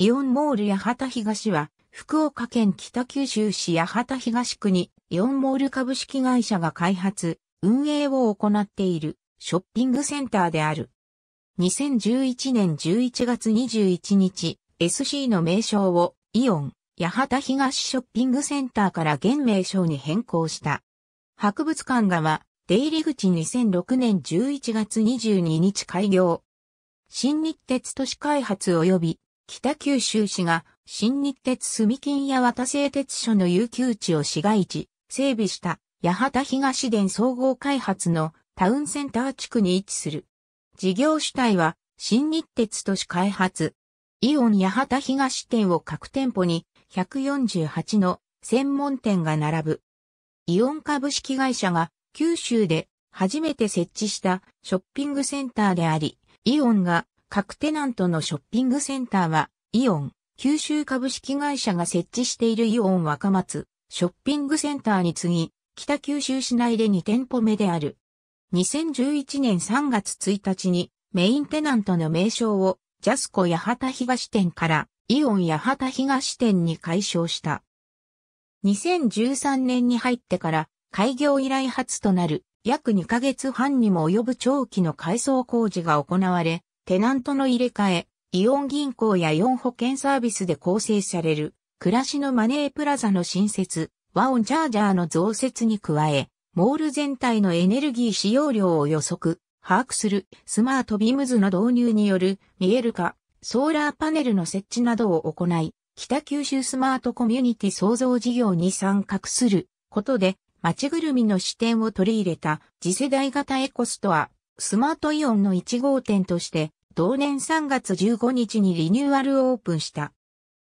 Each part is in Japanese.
イオンモール八幡東は、福岡県北九州市八幡東区に、イオンモール株式会社が開発、運営を行っている、ショッピングセンターである。2011年11月21日、SC の名称を、イオン、八幡東ショッピングセンターから現名称に変更した。博物館側、出入り口2006年11月22日開業。新日鉄都市開発及び北九州市が新日鉄住金や渡製鉄所の有給地を市街地、整備した八幡東電総合開発のタウンセンター地区に位置する。事業主体は新日鉄都市開発。イオン八幡東店を各店舗に148の専門店が並ぶ。イオン株式会社が九州で初めて設置したショッピングセンターであり、イオンが各テナントのショッピングセンターは、イオン、九州株式会社が設置しているイオン若松、ショッピングセンターに次ぎ、北九州市内で2店舗目である。2011年3月1日に、メインテナントの名称を、ジャスコ八幡東店から、イオン八幡東店に改称した。2013年に入ってから、開業以来初となる、約2ヶ月半にも及ぶ長期の改装工事が行われ、テナントの入れ替え、イオン銀行やイオン保険サービスで構成される、暮らしのマネープラザの新設、ワオンチャージャーの増設に加え、モール全体のエネルギー使用量を予測、把握する、スマートビームズの導入による、見える化、ソーラーパネルの設置などを行い、北九州スマートコミュニティ創造事業に参画することで、街ぐるみの視点を取り入れた次世代型エコストア、スマートイオンの1号店として同年3月15日にリニューアルオープンした。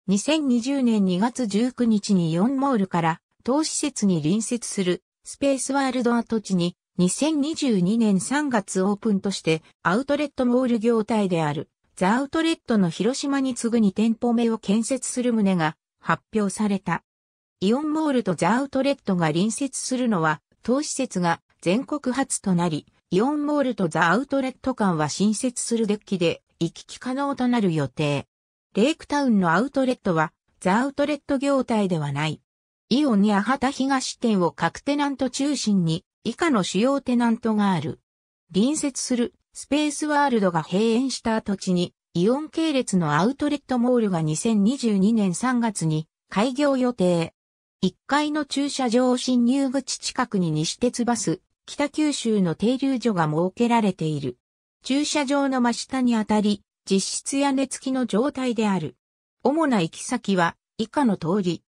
2020年2月19日にイオンモールから当施設に隣接するスペースワールド跡地に2022年3月オープンとしてアウトレットモール業態であるザ・アウトレットの広島に次ぐ2店舗目を建設する旨が発表された。イオンモールとザ・アウトレットが隣接するのは当施設が全国初となりイオンモールとザ・アウトレット間は新設するデッキで行き来可能となる予定。レイクタウンのアウトレットはザ・アウトレット業態ではない。イオンやタ東店を各テナント中心に以下の主要テナントがある。隣接するスペースワールドが閉園した土地にイオン系列のアウトレットモールが2022年3月に開業予定。1階の駐車場侵入口近くに西鉄バス、北九州の停留所が設けられている。駐車場の真下にあたり、実質屋根付きの状態である。主な行き先は以下の通り。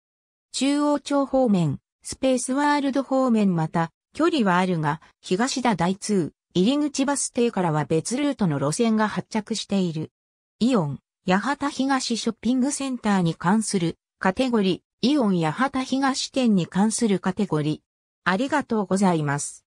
中央町方面、スペースワールド方面また、距離はあるが、東田大通、入口バス停からは別ルートの路線が発着している。イオン、八幡東ショッピングセンターに関するカテゴリー、イオン八幡東店に関するカテゴリー。ありがとうございます。